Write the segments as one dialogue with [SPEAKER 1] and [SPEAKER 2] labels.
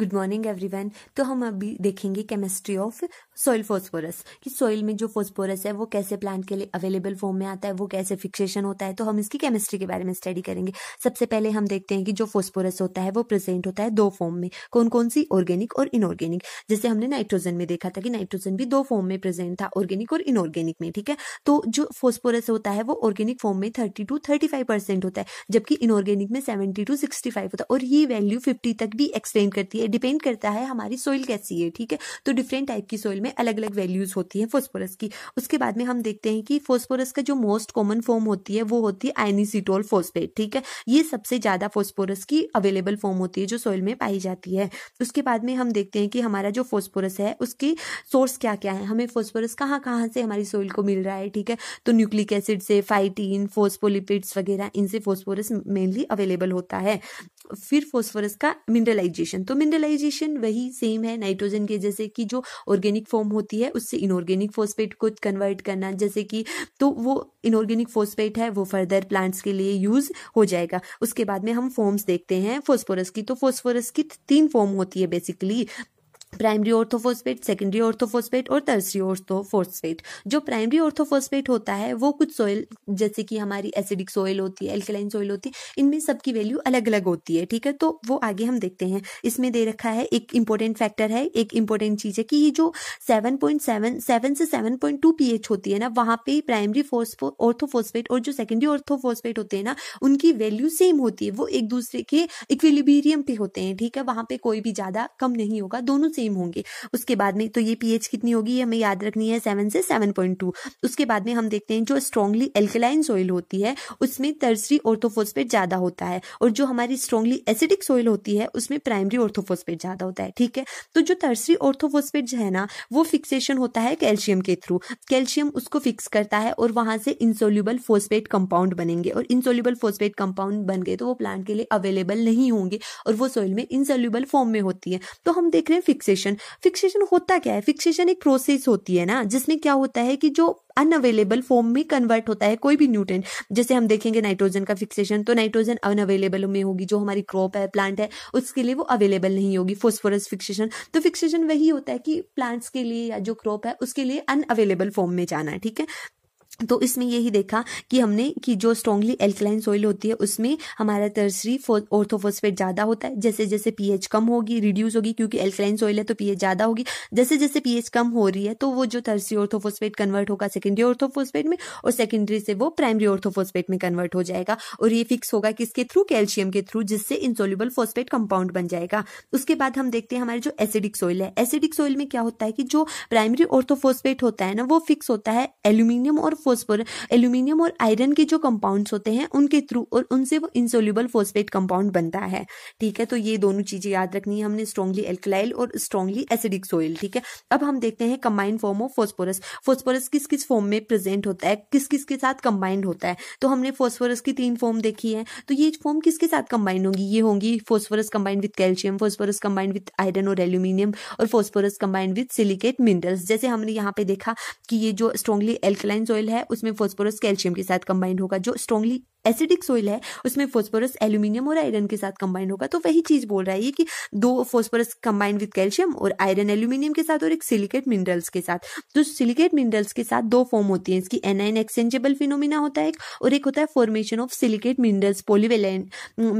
[SPEAKER 1] good morning everyone तो हम अभी देखेंगे केमिस्ट्री ऑफ सॉइल फॉस्फोरस कि सॉइल में जो फॉस्फोरस है वो कैसे प्लांट के लिए अवेलेबल फॉर्म में आता है वो कैसे फिक्सेशन होता है तो हम इसकी केमिस्ट्री के बारे में स्टडी करेंगे सबसे पहले हम देखते हैं कि जो फॉस्फोरस होता है वो प्रेजेंट होता है दो फॉर्म में कौन कौन सी ऑर्गेनिक और इनऑर्गेनिक जैसे हमने नाइट्रोजन में देखा था कि नाइट्रोजन भी दो फॉर्म में प्रेजेंट था ऑर्गेनिक और इनऑर्गेनिक में ठीक है तो जो फॉस्फोरस होता है वो ऑर्गेनिक फॉर्म में thirty to thirty five percent होता है जबकि इनऑर्गेनिक में सेवेंटी टू सिक्सटी फाइव होता है और ये वैल्यू फिफ्टी तक भी एक्सटेंड करती है ये डिपेंड करता है हमारी सोइल कैसी है ठीक है तो डिफरेंट टाइप की सॉइल में अलग अलग वैल्यूज होती है फोस्फोरस की उसके बाद में हम देखते हैं कि फोस्फोरस का जो मोस्ट कॉमन फॉर्म होती है वो होती है आइनिसिटोल फोस्पेट ठीक है ये सबसे ज्यादा फोस्फोरस की अवेलेबल फॉर्म होती है जो सॉइल में पाई जाती है उसके बाद में हम देखते हैं कि हमारा जो फॉस्फोरस है उसकी सोर्स क्या क्या है हमें फोस्फोरस कहाँ कहाँ से हमारी सोइल को मिल रहा है ठीक है तो न्यूक्लिक एसिड से फाइटीन फोस्पोलिपिड्स वगैरह इनसे फोस्फोरस मेनली अवेलेबल होता है फिर फॉस्फोरस का मिनरलाइजेशन तो मिनरलाइजेशन वही सेम है नाइट्रोजन के जैसे कि जो ऑर्गेनिक फॉर्म होती है उससे इनऑर्गेनिक फॉस्फेट को कन्वर्ट करना जैसे कि तो वो इनऑर्गेनिक फॉस्फेट है वो फर्दर प्लांट्स के लिए यूज हो जाएगा उसके बाद में हम फॉर्म्स देखते हैं फॉस्फोरस की तो फॉस्फोरस की तीन फॉर्म होती है basically primary orthophosphate secondary orthophosphate और तर्सरी ऑर्थोफोस्फेट जो प्राइमरी ऑर्थोफोस्फेट होता है वो कुछ सोयल जैसे कि हमारी एसिडिक सोयल होती है एल्कलाइन सोयल होती है इनमें सबकी वैल्यू अलग अलग होती है ठीक है तो वो आगे हम देखते हैं इसमें दे रखा है एक इंपॉर्टेंट फैक्टर है एक इंपॉर्टेंट चीज है कि ये जो सेवन पॉइंट सेवन सेवन से seven point two P H होती है ना वहां पे प्राइमरी ऑर्थोफोस्फेट और जो सेकेंडरी ऑर्थोफोस्फेट होते हैं ना उनकी वैल्यू सेम होती है वो एक दूसरे के इक्विलिबीरियम पे होते हैं ठीक है वहां पे कोई भी ज्यादा कम नहीं होगा दोनों सेम सेम होंगे उसके बाद में तो ये पीएच कितनी होगी हमें याद रखनी है सेवन से सेवन पॉइंट टू उसके बाद में हम देखते हैं जो स्ट्रॉन्गली एल्कलाइन सॉइल होती है उसमें तर्सरी ऑर्थोफोस्पेट ज्यादा होता है और जो हमारी स्ट्रॉन्गली एसिडिक सॉइल होती है उसमें प्राइमरी ऑर्थोफोस्पेट ज्यादा होता है ठीक है तो जो तर्सरी ऑर्थोफोस्पेट है ना वो फिक्सेशन होता है कैल्शियम के थ्रू कैल्शियम उसको फिक्स करता है और वहां से इंसोल्यूबल फोस्पेट कंपाउंड बनेंगे और इंसोल्यूबल फोस्पेट कंपाउंड बन गए तो वो प्लांट के लिए अवेलेबल नहीं होंगे और वो सॉइल में इंसोल्यूबल फॉर्म में होती है तो हम देख रहे हैं फिक्सेशन फिक्सेशन फिक्सेशन होता क्या है फिक्सेशन एक प्रोसेस होती है ना जिसमें क्या होता है कि जो अनअवेलेबल फॉर्म में कन्वर्ट होता है कोई भी न्यूट्रेंट जैसे हम देखेंगे नाइट्रोजन का फिक्सेशन तो नाइट्रोजन अनअवेलेबल में होगी जो हमारी क्रॉप है प्लांट है उसके लिए वो अवेलेबल नहीं होगी फोस्फोरस फिक्सेशन तो फिक्सेशन वही होता है कि प्लांट्स के लिए या जो क्रॉप है उसके लिए अनअवेलेबल फॉर्म में जाना है ठीक है तो इसमें यही देखा कि हमने कि जो स्ट्रॉन्गली एल्कलाइन सॉइल होती है उसमें हमारा तर्सरी ऑर्थोफोस्फेट ज़्यादा होता है जैसे जैसे पीएच कम होगी रिड्यूस होगी क्योंकि एल्कलाइन सॉइल है तो पीएच ज़्यादा होगी जैसे जैसे पीएच कम हो रही है तो वो जो तर्सरी ऑर्थोफोस्फेट कन्वर्ट होगा सेकेंडरी ऑर्थोफोस्फेट में और सेकेंडरी से वो प्राइमरी ऑर्थोफोस्फेट में कन्वर्ट हो जाएगा और ये फिक्स होगा किसके थ्रू कैल्शियम के थ्रू जिससे इंसोल्यूबल फोस्फेट कंपाउंड बन जाएगा उसके बाद हम देखते हैं हमारे जो एसिडिक सॉइल है एसिडिक सॉइल में क्या होता है कि जो प्राइमरी ऑर्थोफोस्फेट होता है ना वो फिक्स होता है एल्यूमिनियम और फोस्फोर एल्यूमिनियम और आयरन के जो कंपाउंड होते हैं उनके थ्रू और उनसे वो इंसोल्यूबल फोस्फेट कंपाउंड बनता है ठीक है तो ये दोनों चीजें याद रखनी है हमने स्ट्रॉन्गली एल्कलाइल और स्ट्रॉन्गली एसिडिक सोइल ठीक है अब हम देखते हैं combined form of phosphorus phosphorus किस किस फॉर्म में प्रेजेंट होता है किस किस के साथ कंबाइंड होता है तो हमने फोस्फोरस की तीन फॉर्म देखी है तो ये फॉर्म किसके साथ कंबाइंड होंगी ये होंगी phosphorus combined with calcium phosphorus combined with iron और एल्यूमिनियम और phosphorus combined with silicate minerals जैसे हमने यहाँ पे देखा कि ये जो स्ट्रॉन्गली एल्कलाइन सॉइल है है उसमें फॉस्फोरस कैल्शियम के साथ कंबाइंड होगा जो स्ट्रॉन्गली एसिडिक सोइल है उसमें फोस्फोरस एल्यूमिनियम और आयरन के साथ कंबाइंड होगा तो वही चीज बोल रहा है ये कि दो फोस्फोरस कंबाइंड विद कैल्शियम और आयरन एल्यूमिनियम के साथ और एक सिलिकेट मिनरल्स के साथ तो सिलिकेट मिनरल्स के साथ दो फॉर्म होती है इसकी एनाइन एक्सचेंजेबल फिनोमिना होता है एक और एक होता है formation of silicate minerals polyvalent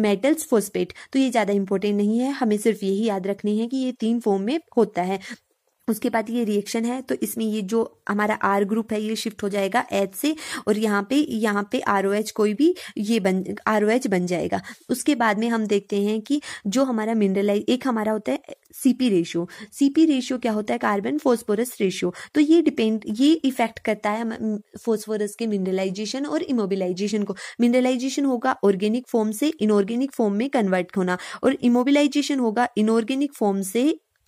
[SPEAKER 1] metals phosphate तो ये ज्यादा इंपॉर्टेंट नहीं है हमें सिर्फ यही याद रखनी है कि ये तीन फॉर्म में होता है उसके बाद ये रिएक्शन है तो इसमें ये जो हमारा आर ग्रुप है ये शिफ्ट हो जाएगा एच से और यहाँ पे यहाँ पे आर ओ एच कोई भी ये बन आर ओ एच बन जाएगा उसके बाद में हम देखते हैं कि जो हमारा मिनरलाइज एक हमारा होता है सीपी रेशियो सीपी रेशियो क्या होता है कार्बन फोस्फोरस रेशियो तो ये डिपेंड ये इफेक्ट करता है फोस्फोरस के मिनरलाइजेशन और इमोबिलाइजेशन को मिनरलाइजेशन होगा ऑर्गेनिक फॉर्म से इनऑर्गेनिक फॉर्म में कन्वर्ट होना और इमोबिलाइजेशन होगा इनऑर्गेनिक फॉर्म से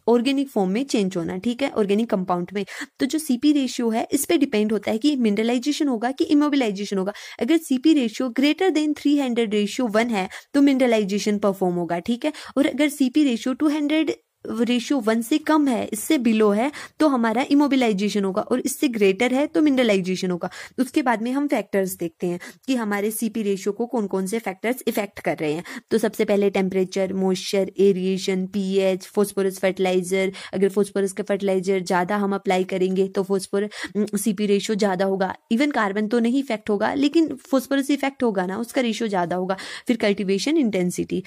[SPEAKER 1] ऑर्गेनिक फॉर्म में चेंज होना ठीक है ऑर्गेनिक कंपाउंड में तो जो सीपी रेशियो है इस पर डिपेंड होता है कि मिनरलाइजेशन होगा कि इमोबिलाइजेशन होगा अगर CP ratio greater than three hundred ratio one है तो मिनरलाइजेशन परफॉर्म होगा ठीक है और अगर CP ratio two hundred ratio one से कम है इससे बिलो है तो हमारा इमोबिलाइजेशन होगा और इससे ग्रेटर है तो मिनरलाइजेशन होगा तो उसके बाद में हम फैक्टर्स देखते हैं कि हमारे सीपी रेशियो को कौन कौन से फैक्टर्स इफेक्ट कर रहे हैं तो सबसे पहले temperature moisture aeration pH phosphorus fertilizer अगर फोस्फोरस का फर्टिलाइजर ज़्यादा हम अप्लाई करेंगे तो फोस्फोर सीपी रेशियो ज़्यादा होगा इवन कार्बन तो नहीं इफेक्ट होगा लेकिन फोस्फोरस इफेक्ट होगा ना उसका रेशियो ज़्यादा होगा फिर कल्टिवेशन इंटेंसिटी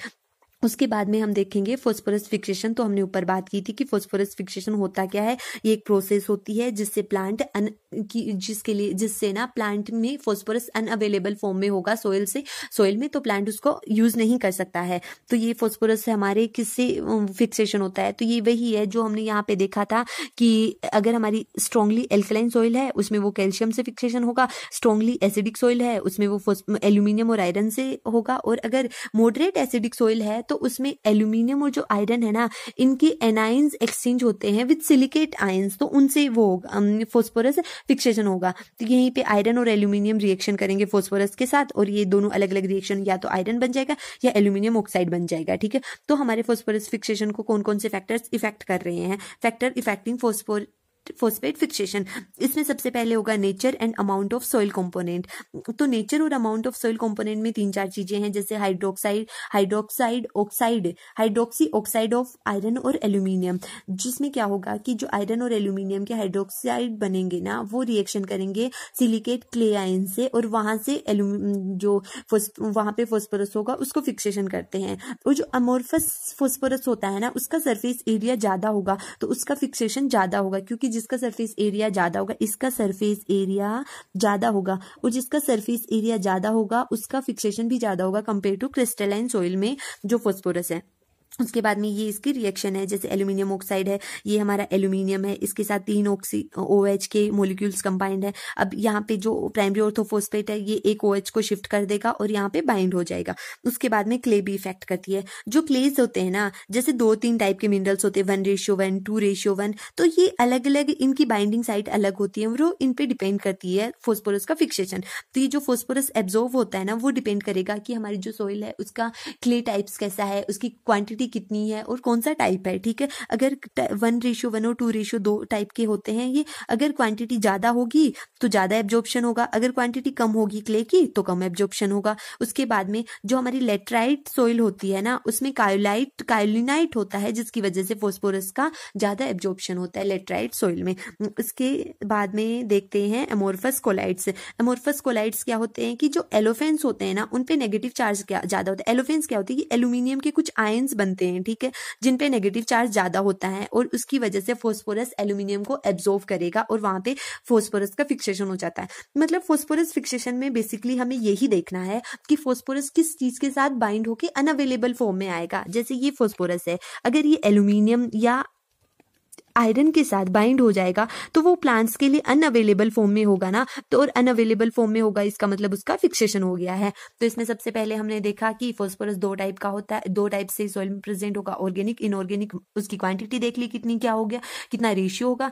[SPEAKER 1] उसके बाद में हम देखेंगे फोस्फोरस फिक्सेशन तो हमने ऊपर बात की थी कि फोस्फोरस फिक्सेशन होता क्या है ये एक प्रोसेस होती है जिससे प्लांट अन की जिसके लिए जिससे ना प्लांट में फोस्फोरस अनअवेलेबल फॉर्म में होगा सोयल से सोयल में तो प्लांट उसको यूज नहीं कर सकता है तो ये फोस्फोरस हमारे किससे फिक्सेशन होता है तो ये वही है जो हमने यहाँ पे देखा था कि अगर हमारी स्ट्रांगली एल्कलाइन सॉइल है उसमें वो कैल्शियम से फिक्सेशन होगा स्ट्रांगली एसिडिक सॉइल है उसमें वो एल्यूमिनियम और आयरन से होगा और अगर मॉडरेट एसिडिक सॉइल है तो उसमें एल्यूमिनियम और जो आयरन है ना इनके एनाइंस एक्सचेंज होते हैं विद सिलिकेट आयंस तो उनसे वो होगा फोस्फोरस फिक्सेशन होगा तो यहीं पे आयरन और एल्यूमिनियम रिएक्शन करेंगे फोस्फोरस के साथ और ये दोनों अलग अलग रिएक्शन या तो आयरन बन जाएगा या एल्यूमिनियम ऑक्साइड बन जाएगा ठीक है तो हमारे फोस्फोरस फिक्सेशन को कौन कौन से फैक्टर्स इफेक्ट कर रहे हैं factor affecting phosphor phosphate fixation इसमें सबसे पहले होगा nature and amount of soil component तो नेचर और अमाउंट ऑफ सॉइल कंपोनेंट में तीन चार चीजें हैं जैसे hydroxide hydroxide oxide hydroxy oxide of iron और एल्यूमिनियम जिसमें क्या होगा कि जो आयरन और एल्यूमिनियम के हाइड्रोक्साइड बनेंगे ना वो रिएक्शन करेंगे सिलिकेट क्ले आयन से और वहां से जो वहां पे फोस्फोरस होगा उसको फिक्सेशन करते हैं और जो अमोरफस फोस्फोरस होता है ना उसका सरफेस एरिया ज्यादा होगा तो उसका फिक्सेशन ज्यादा होगा क्योंकि जिसका सरफेस एरिया ज्यादा होगा इसका सरफेस एरिया ज्यादा होगा और जिसका सरफेस एरिया ज्यादा होगा उसका फिक्सेशन भी ज्यादा होगा कंपेयर टू क्रिस्टलाइन सॉइल में जो फोस्फोरस है उसके बाद में ये इसकी रिएक्शन है जैसे एल्यूमिनियम ऑक्साइड है ये हमारा एल्यूमिनियम है इसके साथ तीन ऑक्सी ओ एच के मोलिक्यूल्स कंबाइंड है अब यहाँ पे जो प्राइमरी ऑर्थोफोस्पेट है ये एक ओ को शिफ्ट कर देगा और यहाँ पे बाइंड हो जाएगा उसके बाद में क्ले भी इफेक्ट करती है जो क्लेज होते हैं ना जैसे दो तीन टाइप के मिनरल्स होते हैं one ratio one two ratio one तो ये अलग अलग इनकी बाइंडिंग साइट अलग होती है और इन पर डिपेंड करती है फोस्पोरस का फिक्सेशन तो ये जो फोस्पोरस एब्जॉर्व होता है ना वो डिपेंड करेगा कि हमारी जो सॉइल है उसका क्ले टाइप्स कैसा है उसकी क्वान्टिटी क्वांटिटी कितनी है और कौन सा टाइप है ठीक है अगर वन रेशियो वन और टू रेशियो दो टाइप के होते हैं ये अगर क्वांटिटी ज़्यादा होगी तो ज़्यादा एब्जॉर्प्शन होगा अगर क्वांटिटी कम होगी क्ले की तो कम एब्जॉर्प्शन होगा उसके बाद में जो हमारी लेटराइट सोइल होती है ना उसमें कायोलाइट कायोलिनाइट होता है जिसकी वजह से फोस्फोरस का ज़्यादा एब्जॉर्प्शन होता है लेटराइट सोइल में उसके बाद में देखते हैं एमोरफस कोलाइट्स एमोरफस कोलाइट्स क्या होते हैं कि जो एलोफेंस होते हैं ना उनपे नेगेटिव चार्ज ज़्यादा होता है एलोफेंस क्या होती है कि एल्यूमिनियम के कुछ आयन्स बन बनते हैं ठीक है जिन पे नेगेटिव चार्ज ज़्यादा होता है और उसकी वजह से फोस्फोरस एल्यूमिनियम को एब्जॉर्व करेगा और वहां पे फोस्फोरस का फिक्सेशन हो जाता है मतलब फोस्फोरस फिक्सेशन में बेसिकली हमें यही देखना है कि फोस्फोरस किस चीज़ के साथ बाइंड होकर अनअवेलेबल फॉर्म में आएगा जैसे ये फोस्फोरस है अगर ये एल्यूमिनियम या आयरन के साथ बाइंड हो जाएगा तो वो प्लांट्स के लिए अनअवेलेबल फॉर्म में होगा ना तो और अनअवेलेबल फॉर्म में होगा इसका मतलब उसका फिक्सेशन हो गया है तो इसमें सबसे पहले हमने देखा कि फॉस्फोरस दो टाइप का होता है दो टाइप से सॉइल में प्रेजेंट होगा ऑर्गेनिक इनऑर्गेनिक उसकी क्वांटिटी देख ली कितनी क्या हो गया कितना रेशियो होगा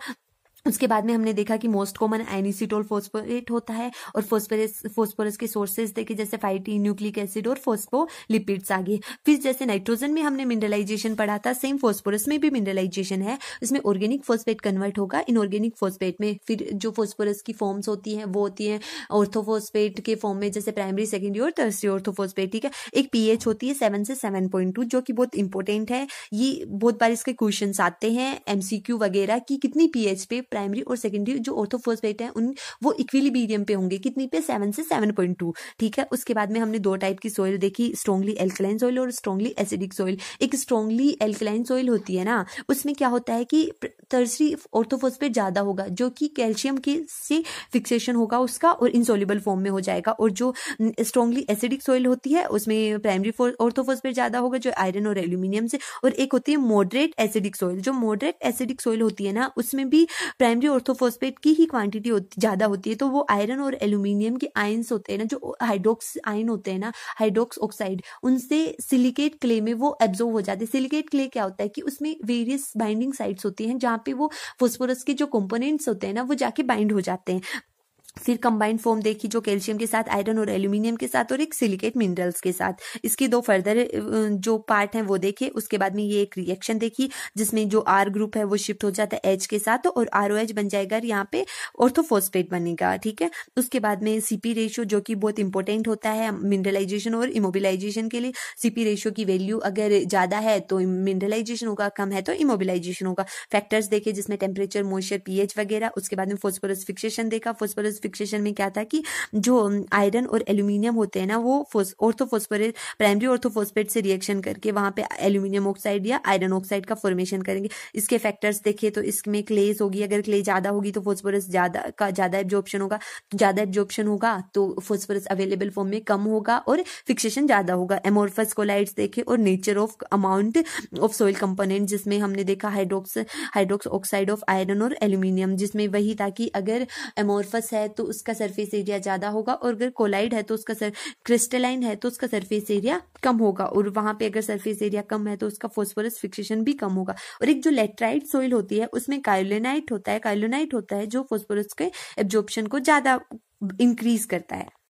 [SPEAKER 1] उसके बाद में हमने देखा कि मोस्ट कॉमन एनिसिटोल फोस्फोरेट होता है और फोस्फोरस फोस्फोरस के सोर्सेज देखे जैसे फाइटी न्यूक्लिक एसिड और फोस्फोलिपिड्स आगे फिर जैसे नाइट्रोजन में हमने मिनरलाइजेशन पढ़ा था सेम फोस्फोरस में भी मिनरलाइजेशन है इसमें ऑर्गेनिक फोस्फेट कन्वर्ट होगा इनऑर्गेनिक फोस्फेट में फिर जो फोस्फोरस की फॉर्म्स होती हैं वो होती है ऑर्थोफोस्फेट के फॉर्म में जैसे प्राइमरी सेकेंडरी और तर्सरी ऑर्थोफोस्फेट ठीक है एक पीएच होती है सेवन से सेवन पॉइंट टू जो कि बहुत इंपॉर्टेंट है ये बहुत बार इसके क्वेश्चन आते हैं एमसीक्यू वगैरह की कितनी पीएच पे प्राइमरी और सेकेंडरी जो ऑर्थोफोस्फेट है उन वो इक्विलिबीरियम पे होंगे कितनी पे सेवन से सेवन पॉइंट टू ठीक है उसके बाद में हमने दो टाइप की सॉइल देखी स्ट्रॉन्गली एल्कलाइन सॉइल और स्ट्रॉन्गली एसिडिक सॉइल एक स्ट्रॉन्गली एल्कलाइन सॉइल होती है ना उसमें क्या होता है कि तर्सरी ऑर्थोफोस्फेट ज़्यादा होगा जो कि कैल्शियम के से फिक्सेशन होगा उसका और इनसोल्यूबल फॉर्म में हो जाएगा और जो स्ट्रॉन्गली एसिडिक सॉइल होती है उसमें प्राइमरी ऑर्थोफोस्फेट ज़्यादा होगा जो आयरन और एल्यूमिनियम से और एक होती है मॉडरेट एसिडिक सॉइल जो मॉडरेट एसिडिक सॉइल होती है ना उसमें भी प्राइमरी ऑर्थोफोस्पेट की ही क्वांटिटी होती ज़्यादा होती है तो वो आयरन और एल्यूमिनियम के आयन्स होते हैं ना जो हाइड्रोक्स आयन होते हैं ना हाइड्रोक्स ऑक्साइड उनसे सिलिकेट क्ले में वो एब्जॉर्व हो जाते हैं सिलिकेट क्ले क्या होता है कि उसमें वेरियस बाइंडिंग साइट्स होती हैं जहाँ पे वो फोस्फोरस के जो कंपोनेंट्स होते हैं ना वो जाके बाइंड हो जाते हैं फिर कंबाइंड फॉर्म देखी जो कैल्शियम के साथ आयरन और एल्यूमिनियम के साथ और एक सिलिकेट मिनरल्स के साथ इसके दो फर्दर जो पार्ट हैं वो देखे उसके बाद में ये एक रिएक्शन देखी जिसमें जो आर ग्रुप है वो शिफ्ट हो जाता है एच के साथ और आर ओ एच बन जाएगा यहाँ पे ऑर्थोफोस्फेट बनेगा ठीक है उसके बाद में सीपी रेशियो जो कि बहुत इंपॉर्टेंट होता है मिनरलाइजेशन और इमोबिलाइजेशन के लिए सीपी रेशियो की वैल्यू अगर ज्यादा है तो मिनरलाइजेशन होगा कम है तो इमोबिलाइजेशन होगा फैक्टर्स देखे जिसमें टेम्परेचर मॉइस्चर पीएच वगैरह उसके बाद में फोस्फोरस फिक्सेशन देखा फोस्फोरस फिक्सेशन में क्या था कि जो आयरन और एल्यूमिनियम होते हैं ना वो ऑर्थोफोस्फोरेट प्राइमरी ऑर्थोफोस्फेट से रिएक्शन करके वहां पे एल्यूमिनियम ऑक्साइड या आयरन ऑक्साइड का फॉर्मेशन करेंगे इसके फैक्टर्स देखे तो इसमें क्लेज होगी अगर क्ले ज्यादा होगी तो फोस्फोरस ज्यादा का ज्यादा एब्जॉर्प्शन होगा तो ज्यादा एब्जॉर्प्शन होगा तो फोस्फोरस अवेलेबल फॉर्म में कम होगा और फिक्सेशन ज्यादा होगा एमोरफस कोलाइड्स देखे और nature of amount of soil component जिसमें हमने देखा hydrous hydrous oxide of iron और एल्यूमिनियम जिसमें वही था कि अगर एमोरफस है तो उसका सरफेस एरिया ज्यादा होगा और अगर कोलाइड है तो उसका सर क्रिस्टलाइन है तो उसका सरफेस एरिया कम होगा और वहां पे अगर सरफेस एरिया कम है तो उसका फोस्फोरस फिक्सेशन भी कम होगा और एक जो लेट्राइड सोइल होती है उसमें कायोलेनाइट होता है कायोलेनाइट होता है जो फोस्फोरस के एब्जॉर्प्शन को ज्यादा इंक्रीज करता है